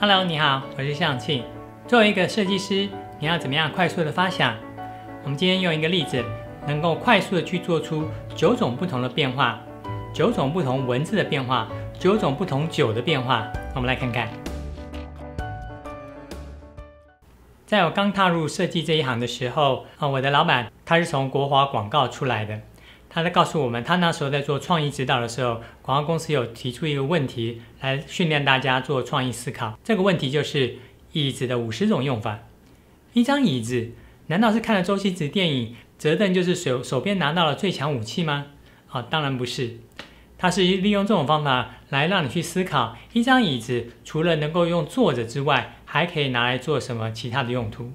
Hello，你好，我是向庆。作为一个设计师，你要怎么样快速的发想？我们今天用一个例子，能够快速的去做出九种不同的变化，九种不同文字的变化，九种不同酒的变化。我们来看看。在我刚踏入设计这一行的时候，啊，我的老板他是从国华广告出来的。他在告诉我们，他那时候在做创意指导的时候，广告公司有提出一个问题来训练大家做创意思考。这个问题就是椅子的五十种用法。一张椅子，难道是看了周星驰电影《折凳》就是手手边拿到了最强武器吗？啊，当然不是。他是利用这种方法来让你去思考，一张椅子除了能够用坐着之外，还可以拿来做什么其他的用途？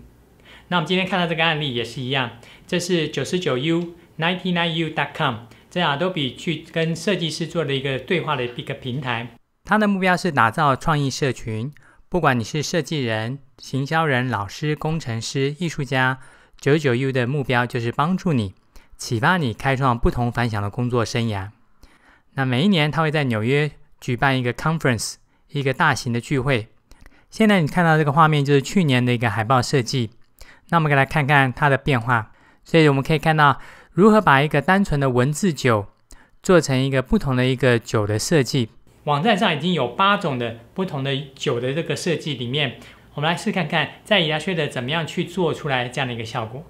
那我们今天看到这个案例也是一样，这是九十九 U。ninetynineu.com，这 Adobe 去跟设计师做的一个对话的一个平台。它的目标是打造创意社群，不管你是设计人、行销人、老师、工程师、艺术家，九九 U 的目标就是帮助你，启发你，开创不同凡响的工作生涯。那每一年，它会在纽约举办一个 conference，一个大型的聚会。现在你看到这个画面，就是去年的一个海报设计。那我们来看看它的变化。所以我们可以看到。如何把一个单纯的文字酒做成一个不同的一个酒的设计？网站上已经有八种的不同的酒的这个设计里面，我们来试看看在以达推的怎么样去做出来这样的一个效果。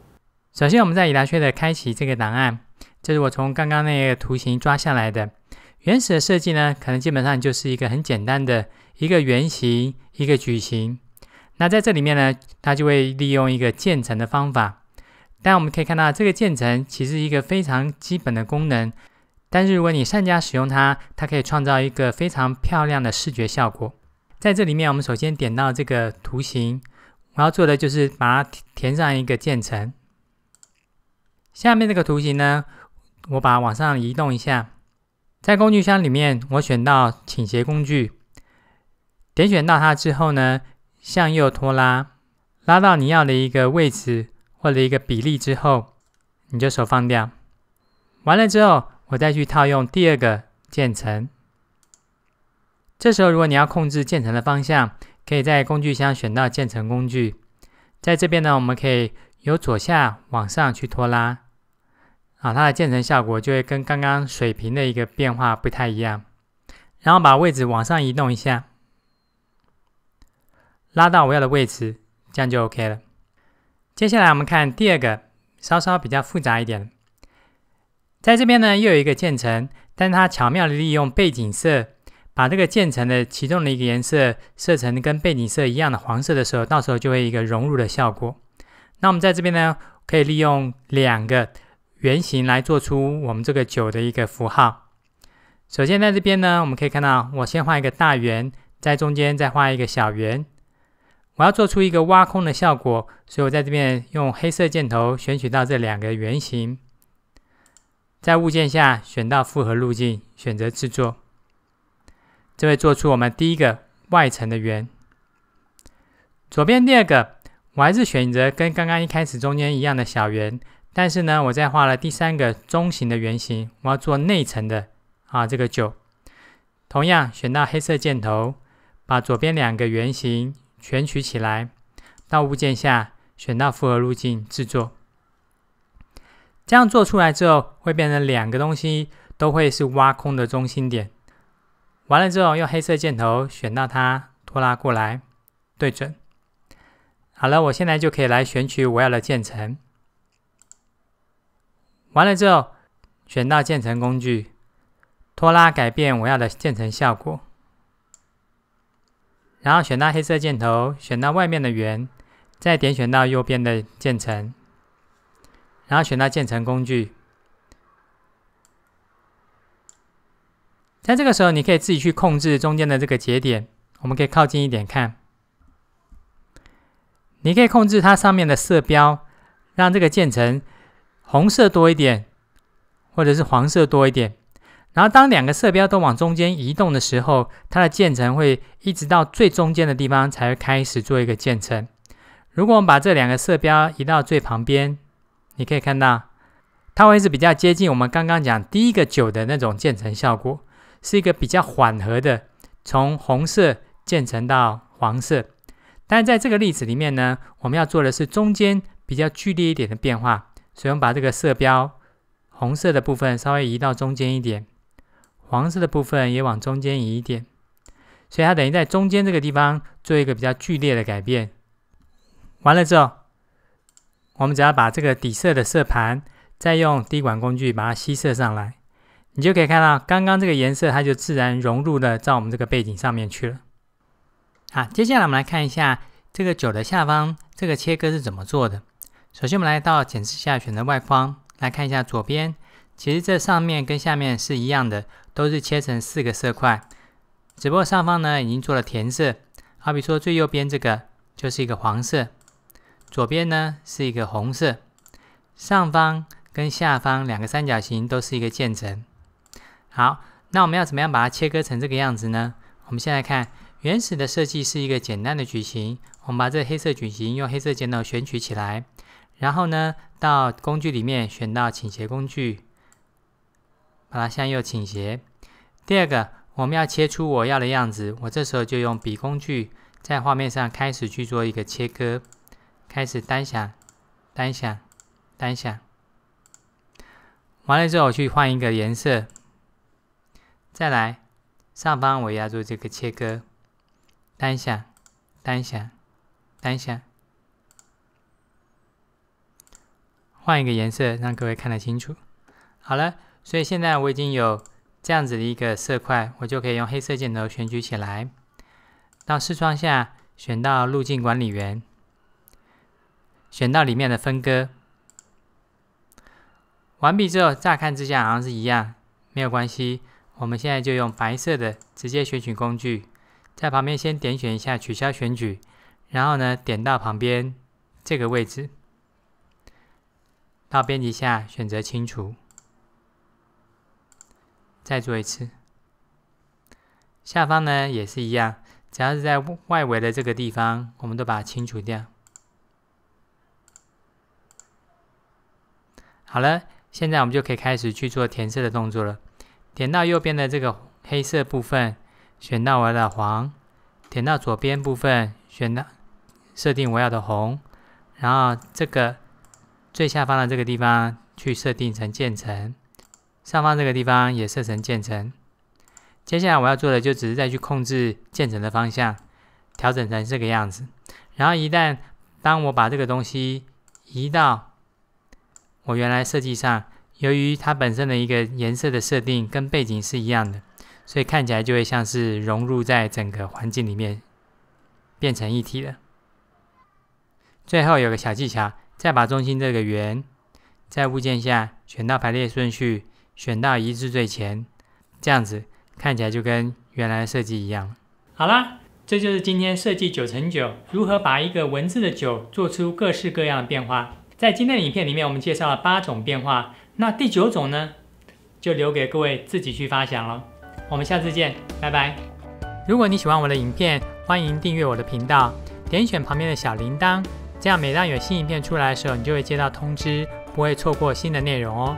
首先，我们在以达推的开启这个档案，这是我从刚刚那个图形抓下来的原始的设计呢，可能基本上就是一个很简单的一个圆形、一个矩形。那在这里面呢，它就会利用一个渐层的方法。但我们可以看到，这个渐层其实一个非常基本的功能。但是如果你善加使用它，它可以创造一个非常漂亮的视觉效果。在这里面，我们首先点到这个图形，我要做的就是把它填上一个渐层。下面这个图形呢，我把它往上移动一下。在工具箱里面，我选到倾斜工具，点选到它之后呢，向右拖拉，拉到你要的一个位置。或者一个比例之后，你就手放掉。完了之后，我再去套用第二个渐层。这时候，如果你要控制渐层的方向，可以在工具箱选到渐层工具。在这边呢，我们可以由左下往上去拖拉，啊，它的渐层效果就会跟刚刚水平的一个变化不太一样。然后把位置往上移动一下，拉到我要的位置，这样就 OK 了。接下来我们看第二个，稍稍比较复杂一点，在这边呢又有一个渐层，但它巧妙的利用背景色，把这个渐层的其中的一个颜色设成跟背景色一样的黄色的时候，到时候就会一个融入的效果。那我们在这边呢，可以利用两个圆形来做出我们这个九的一个符号。首先在这边呢，我们可以看到，我先画一个大圆，在中间再画一个小圆。我要做出一个挖空的效果，所以我在这边用黑色箭头选取到这两个圆形，在物件下选到复合路径，选择制作，这会做出我们第一个外层的圆。左边第二个，我还是选择跟刚刚一开始中间一样的小圆，但是呢，我在画了第三个中型的圆形，我要做内层的啊这个九，同样选到黑色箭头，把左边两个圆形。选取起来，到物件下选到复合路径制作。这样做出来之后，会变成两个东西，都会是挖空的中心点。完了之后，用黑色箭头选到它，拖拉过来，对准。好了，我现在就可以来选取我要的渐层。完了之后，选到渐层工具，拖拉改变我要的渐层效果。然后选到黑色箭头，选到外面的圆，再点选到右边的渐层，然后选到渐层工具。在这个时候，你可以自己去控制中间的这个节点。我们可以靠近一点看，你可以控制它上面的色标，让这个渐层红色多一点，或者是黄色多一点。然后，当两个色标都往中间移动的时候，它的渐层会一直到最中间的地方才会开始做一个渐层。如果我们把这两个色标移到最旁边，你可以看到它会是比较接近我们刚刚讲第一个九的那种渐层效果，是一个比较缓和的从红色渐层到黄色。但是在这个例子里面呢，我们要做的是中间比较剧烈一点的变化，所以我们把这个色标红色的部分稍微移到中间一点。黄色的部分也往中间移一点，所以它等于在中间这个地方做一个比较剧烈的改变。完了之后，我们只要把这个底色的色盘，再用滴管工具把它吸色上来，你就可以看到刚刚这个颜色它就自然融入了在我们这个背景上面去了。好，接下来我们来看一下这个酒的下方这个切割是怎么做的。首先我们来到剪视下，选择外框，来看一下左边。其实这上面跟下面是一样的，都是切成四个色块，只不过上方呢已经做了填色。好，比说最右边这个就是一个黄色，左边呢是一个红色，上方跟下方两个三角形都是一个渐层。好，那我们要怎么样把它切割成这个样子呢？我们先来看原始的设计是一个简单的矩形，我们把这黑色矩形用黑色箭头选取起来，然后呢到工具里面选到倾斜工具。好它向右倾斜。第二个，我们要切出我要的样子。我这时候就用笔工具在画面上开始去做一个切割，开始单响、单响、单响。完了之后，我去换一个颜色。再来，上方我要做这个切割，单响、单响、单响。换一个颜色，让各位看得清楚。好了。所以现在我已经有这样子的一个色块，我就可以用黑色箭头选取起来。到视窗下选到路径管理员，选到里面的分割。完毕之后，乍看之下好像是一样，没有关系。我们现在就用白色的直接选取工具，在旁边先点选一下取消选取，然后呢点到旁边这个位置，到编辑下选择清除。再做一次，下方呢也是一样，只要是在外围的这个地方，我们都把它清除掉。好了，现在我们就可以开始去做填色的动作了。填到右边的这个黑色部分，选到我要的黄；填到左边部分，选到设定我要的红。然后这个最下方的这个地方，去设定成渐层。上方这个地方也设成渐层。接下来我要做的就只是再去控制渐层的方向，调整成这个样子。然后一旦当我把这个东西移到我原来设计上，由于它本身的一个颜色的设定跟背景是一样的，所以看起来就会像是融入在整个环境里面，变成一体了。最后有个小技巧，再把中心这个圆在物件下选到排列顺序。选到一致最前，这样子看起来就跟原来设计一样。好啦，这就是今天设计九乘九如何把一个文字的九做出各式各样的变化。在今天的影片里面，我们介绍了八种变化，那第九种呢，就留给各位自己去发想了。我们下次见，拜拜。如果你喜欢我的影片，欢迎订阅我的频道，点选旁边的小铃铛，这样每当有新影片出来的时候，你就会接到通知，不会错过新的内容哦。